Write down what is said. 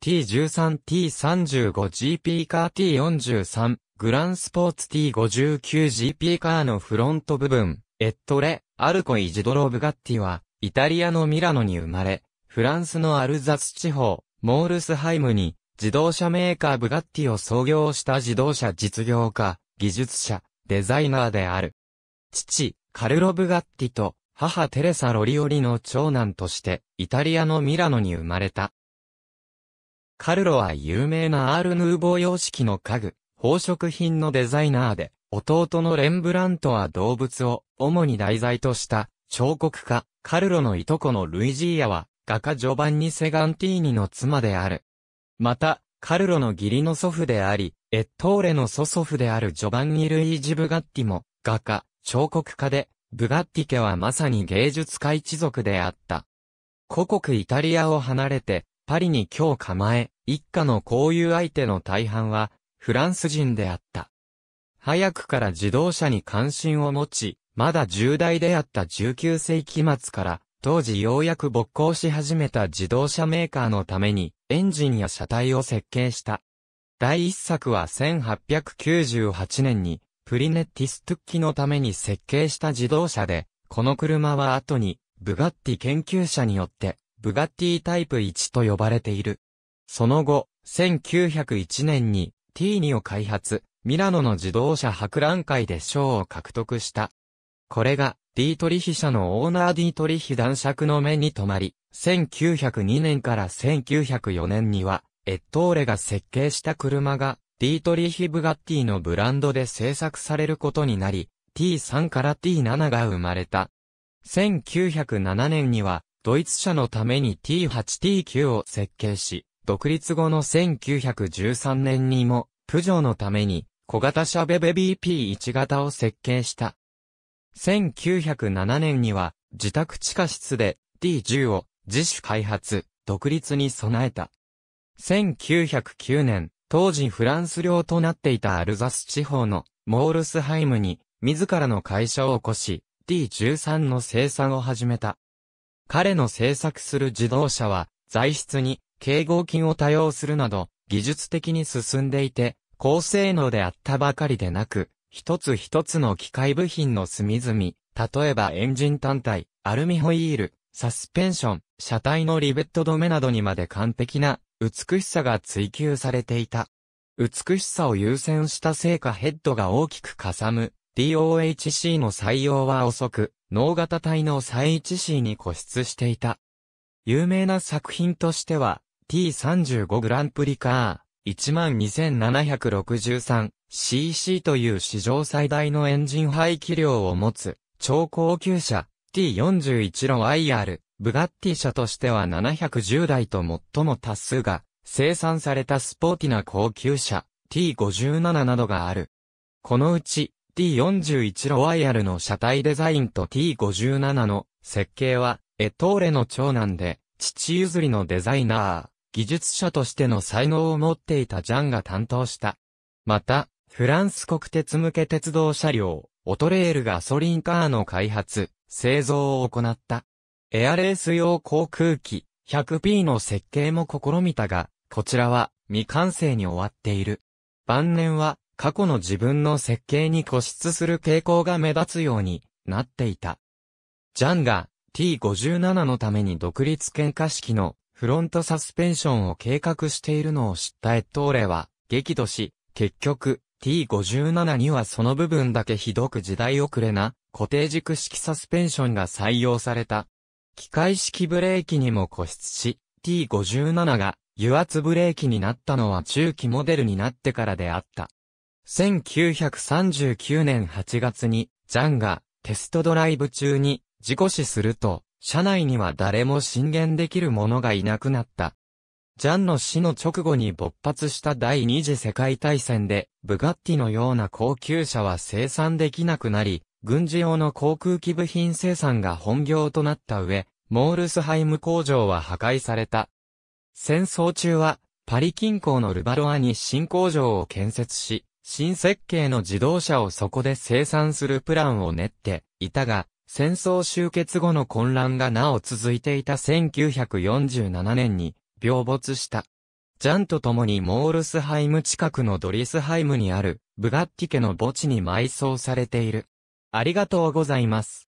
T13、T35GP カー T43、グランスポーツ T59GP カーのフロント部分、エットレ、アルコイジドロブガッティは、イタリアのミラノに生まれ、フランスのアルザス地方、モールスハイムに、自動車メーカーブガッティを創業した自動車実業家、技術者、デザイナーである。父、カルロ・ブガッティと、母テレサ・ロリオリの長男として、イタリアのミラノに生まれた。カルロは有名なアール・ヌーボー様式の家具、宝飾品のデザイナーで、弟のレンブラントは動物を主に題材とした彫刻家、カルロのいとこのルイジーヤは、画家ジョバンニ・セガンティーニの妻である。また、カルロの義理の祖父であり、エットーレの祖祖父であるジョバンニ・ルイージ・ブガッティも、画家、彫刻家で、ブガッティ家はまさに芸術家一族であった。故国イタリアを離れて、パリに今日構え、一家の交友相手の大半は、フランス人であった。早くから自動車に関心を持ち、まだ重大であった19世紀末から、当時ようやく勃興し始めた自動車メーカーのために、エンジンや車体を設計した。第一作は1898年に、プリネティストゥッキのために設計した自動車で、この車は後に、ブガッティ研究者によって、ブガッティタイプ1と呼ばれている。その後、1901年に T2 を開発、ミラノの自動車博覧会で賞を獲得した。これが、ディートリヒ社のオーナーディートリヒ男爵の目に留まり、1902年から1904年には、エットーレが設計した車が、ディートリヒ・ブガッティのブランドで製作されることになり、T3 から T7 が生まれた。1907年には、ドイツ社のために T8T9 を設計し、独立後の1913年にも、プジョーのために小型車ベベ BP1 型を設計した。1907年には自宅地下室で t 1 0を自主開発、独立に備えた。1909年、当時フランス領となっていたアルザス地方のモールスハイムに自らの会社を起こし D13 の生産を始めた。彼の製作する自動車は、材質に軽合金を多用するなど、技術的に進んでいて、高性能であったばかりでなく、一つ一つの機械部品の隅々、例えばエンジン単体、アルミホイール、サスペンション、車体のリベット止めなどにまで完璧な美しさが追求されていた。美しさを優先したせいかヘッドが大きくかさむ DOHC の採用は遅く、脳型体の再 1C に固執していた。有名な作品としては、T35 グランプリカー 12763cc という史上最大のエンジン排気量を持つ超高級車 T41 ロ IR ブガッティ車としては710台と最も多数が生産されたスポーティな高級車 T57 などがある。このうち T41 ロワイヤルの車体デザインと T57 の設計は、エトーレの長男で、父譲りのデザイナー、技術者としての才能を持っていたジャンが担当した。また、フランス国鉄向け鉄道車両、オトレールガソリンカーの開発、製造を行った。エアレース用航空機、100P の設計も試みたが、こちらは未完成に終わっている。晩年は、過去の自分の設計に固執する傾向が目立つようになっていた。ジャンが T57 のために独立喧嘩式のフロントサスペンションを計画しているのを知ったエットーレは激怒し、結局 T57 にはその部分だけひどく時代遅れな固定軸式サスペンションが採用された。機械式ブレーキにも固執し、T57 が油圧ブレーキになったのは中期モデルになってからであった。1939年8月に、ジャンがテストドライブ中に事故死すると、車内には誰も進言できる者がいなくなった。ジャンの死の直後に勃発した第二次世界大戦で、ブガッティのような高級車は生産できなくなり、軍事用の航空機部品生産が本業となった上、モールスハイム工場は破壊された。戦争中は、パリ近郊のルバロアに新工場を建設し、新設計の自動車をそこで生産するプランを練っていたが、戦争終結後の混乱がなお続いていた1947年に病没した。ジャンと共にモールスハイム近くのドリスハイムにあるブガッティ家の墓地に埋葬されている。ありがとうございます。